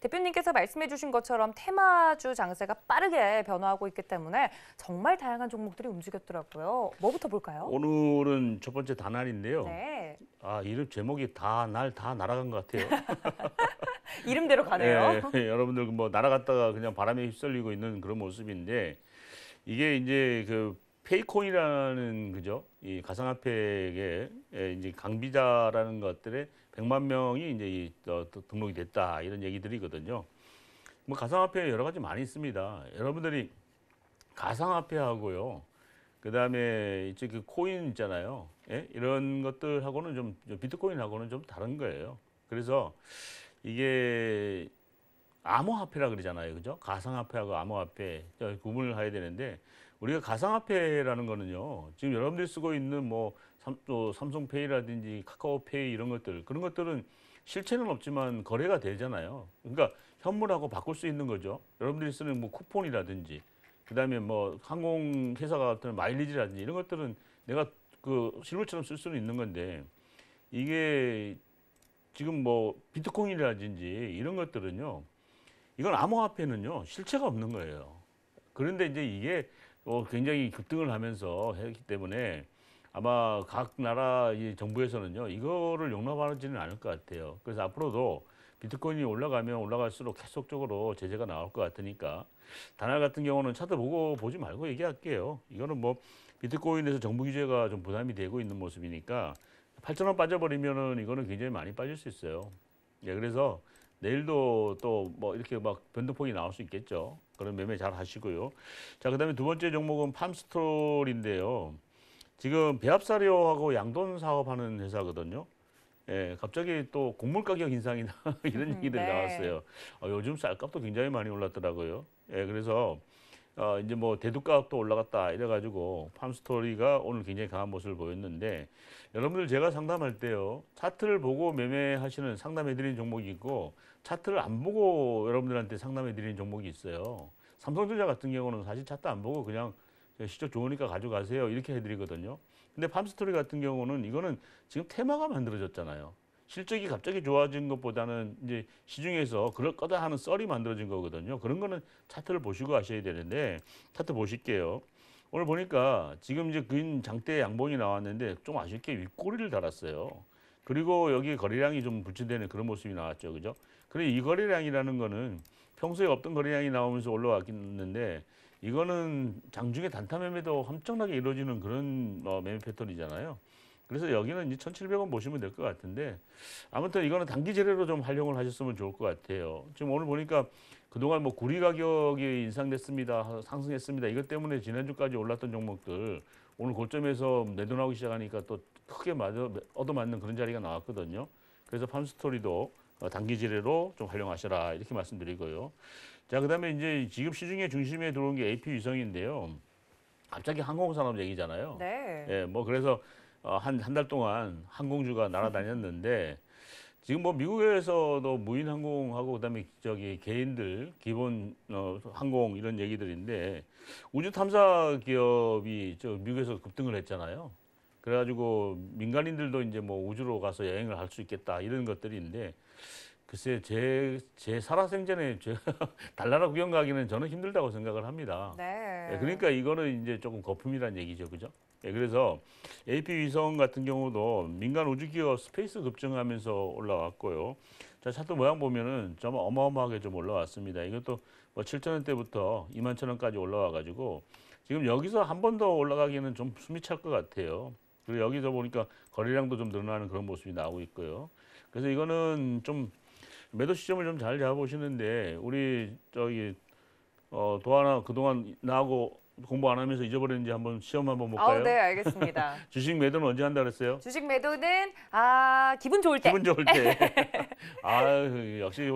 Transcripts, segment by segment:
대표님께서 말씀해 주신 것처럼 테마주 장세가 빠르게 변화하고 있기 때문에 정말 다양한 종목들이 움직였더라고요. 뭐부터 볼까요? 오늘은 첫 번째 다날인데요. 네. 아, 이름 제목이 다 날 다 날아간 것 같아요. 이름대로 가네요. 네, 여러분들 뭐 날아갔다가 그냥 바람에 휩쓸리고 있는 그런 모습인데 이게 이제 그페이콘이라는 그죠? 이가상화폐에게 예, 이제 강비자라는 것들의 100만 명이 이제 이, 어, 등록이 됐다 이런 얘기들이거든요. 뭐 가상화폐 여러 가지 많이 있습니다. 여러분들이 가상화폐하고요. 그다음에 이제 그 코인 있잖아요. 예? 이런 것들하고는 좀 비트코인하고는 좀 다른 거예요. 그래서 이게 암호화폐라 그러잖아요. 그죠? 가상화폐하고 암호화폐 구분을 해야 되는데 우리가 가상화폐라는 거는요. 지금 여러분들이 쓰고 있는 뭐 삼, 또 삼성페이라든지 카카오페이 이런 것들 그런 것들은 실체는 없지만 거래가 되잖아요. 그러니까 현물하고 바꿀 수 있는 거죠. 여러분들이 쓰는 뭐 쿠폰이라든지 그다음에 뭐 항공회사 같은 마일리지라든지 이런 것들은 내가 그 실물처럼 쓸 수는 있는 건데 이게 지금 뭐 비트코인이라든지 이런 것들은요. 이건 암호화폐는요 실체가 없는 거예요. 그런데 이제 이게 어, 굉장히 급등을 하면서 했기 때문에 아마 각 나라 정부에서는요 이거를 용납하지는 않을 것 같아요. 그래서 앞으로도 비트코인이 올라가면 올라갈수록 계속적으로 제재가 나올 것 같으니까 단알 같은 경우는 찾아보고 보지 말고 얘기할게요. 이거는 뭐 비트코인에서 정부 규제가 좀 부담이 되고 있는 모습이니까 8천 원 빠져버리면은 이거는 굉장히 많이 빠질 수 있어요. 예, 그래서 내일도 또 뭐 이렇게 막 변동폭이 나올 수 있겠죠. 그런 매매 잘 하시고요. 자, 그다음에 두 번째 종목은 팜스톨인데요. 지금 배합사료하고 양돈 사업하는 회사거든요. 예, 갑자기 또 곡물 가격 인상이나 이런 음, 얘기들 네. 나왔어요. 어, 요즘 쌀값도 굉장히 많이 올랐더라고요. 예, 그래서 어, 이제 뭐대두가도 올라갔다 이래가지고 팜스토리가 오늘 굉장히 강한 모습을 보였는데 여러분들 제가 상담할 때요 차트를 보고 매매하시는 상담해드리는 종목이 있고 차트를 안 보고 여러분들한테 상담해드리는 종목이 있어요. 삼성전자 같은 경우는 사실 차트 안 보고 그냥 시적 좋으니까 가져가세요 이렇게 해드리거든요. 근데 팜스토리 같은 경우는 이거는 지금 테마가 만들어졌잖아요. 실적이 갑자기 좋아진 것보다는 이제 시중에서 그럴 거다 하는 썰이 만들어진 거거든요. 그런 거는 차트를 보시고 하셔야 되는데 차트 보실게요. 오늘 보니까 지금 이제 근 장대 양봉이 나왔는데 좀 아쉽게 윗꼬리를 달았어요. 그리고 여기 거래량이 좀부친되는 그런 모습이 나왔죠. 그죠? 그래 이 거래량이라는 거는 평소에 없던 거래량이 나오면서 올라왔는데 이거는 장중에 단타 매매도 엄청나게 이루어지는 그런 어, 매매 패턴이잖아요. 그래서 여기는 이제 1,700원 보시면 될 것 같은데 아무튼 이거는 단기 재료로 좀 활용을 하셨으면 좋을 것 같아요. 지금 오늘 보니까 그동안 뭐 구리 가격이 인상됐습니다. 상승했습니다. 이것 때문에 지난주까지 올랐던 종목들 오늘 고점에서 내돈하고 시작하니까 또 크게 맞아, 얻어맞는 그런 자리가 나왔거든요. 그래서 팜스토리도 어, 단기 재료로 좀 활용하셔라 이렇게 말씀드리고요. 자, 그다음에 이제 지금 시중에 중심에 들어온 게 AP 위성인데요. 갑자기 항공산업 얘기잖아요. 네. 예, 뭐 그래서 어, 한한 달 동안 항공주가 날아다녔는데 지금 뭐 미국에서도 무인 항공하고 그다음에 저기 개인들 기본 어, 항공 이런 얘기들인데 우주 탐사 기업이 저 미국에서 급등을 했잖아요. 그래가지고 민간인들도 이제 뭐 우주로 가서 여행을 할 수 있겠다 이런 것들인데 글쎄 제 제 살아생전에 제가 달나라 구경 가기는 저는 힘들다고 생각을 합니다. 네. 예, 네. 그러니까 이거는 이제 조금 거품이란 얘기죠, 그죠? 예, 그래서 AP 위성 같은 경우도 민간 우주기업 스페이스 급증하면서 올라왔고요. 자, 차트 모양 보면은 좀 어마어마하게 좀 올라왔습니다. 이것도 뭐 7천 원대부터 2만 천 원까지 올라와가지고 지금 여기서 한 번 더 올라가기는 좀 숨이 찰 것 같아요. 그리고 여기서 보니까 거래량도 좀 늘어나는 그런 모습이 나오고 있고요. 그래서 이거는 좀 매도 시점을 좀 잘 잡아보시는데 우리 저기 어, 도하나 그동안 나하고 공부 안 하면서 잊어버렸는지 한번 시험 한번 볼까요? 아, 네, 알겠습니다. 주식 매도는 언제 한다 그랬어요? 주식 매도는 아 기분 좋을 때. 기분 좋을 때. 아 역시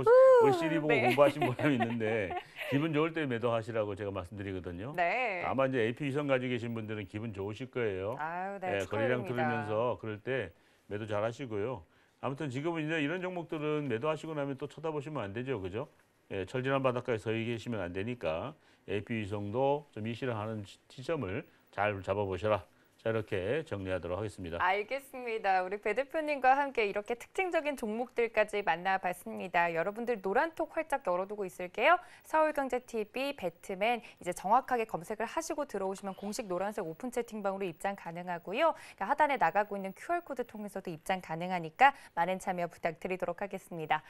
우리 CD 보고 네. 공부하신 분이 있는데 기분 좋을 때 매도하시라고 제가 말씀드리거든요. 네. 아마 이제 AP 위성 가지고 계신 분들은 기분 좋으실 거예요. 아유, 네. 네 예, 거래량 들으면서 그럴 때 매도 잘 하시고요. 아무튼 지금은 이제 이런 종목들은 매도하시고 나면 또 쳐다보시면 안 되죠, 그죠? 예, 철진한 바닷가에 서 계시면 안 되니까 AP 위성도 좀 이실하는 지점을 잘 잡아보셔라. 자, 이렇게 정리하도록 하겠습니다. 알겠습니다. 우리 배 대표님과 함께 이렇게 특징적인 종목들까지 만나봤습니다. 여러분들 노란톡 활짝 열어두고 있을게요. 서울경제TV 배트맨 이제 정확하게 검색을 하시고 들어오시면 공식 노란색 오픈 채팅방으로 입장 가능하고요. 그러니까 하단에 나가고 있는 QR코드 통해서도 입장 가능하니까 많은 참여 부탁드리도록 하겠습니다.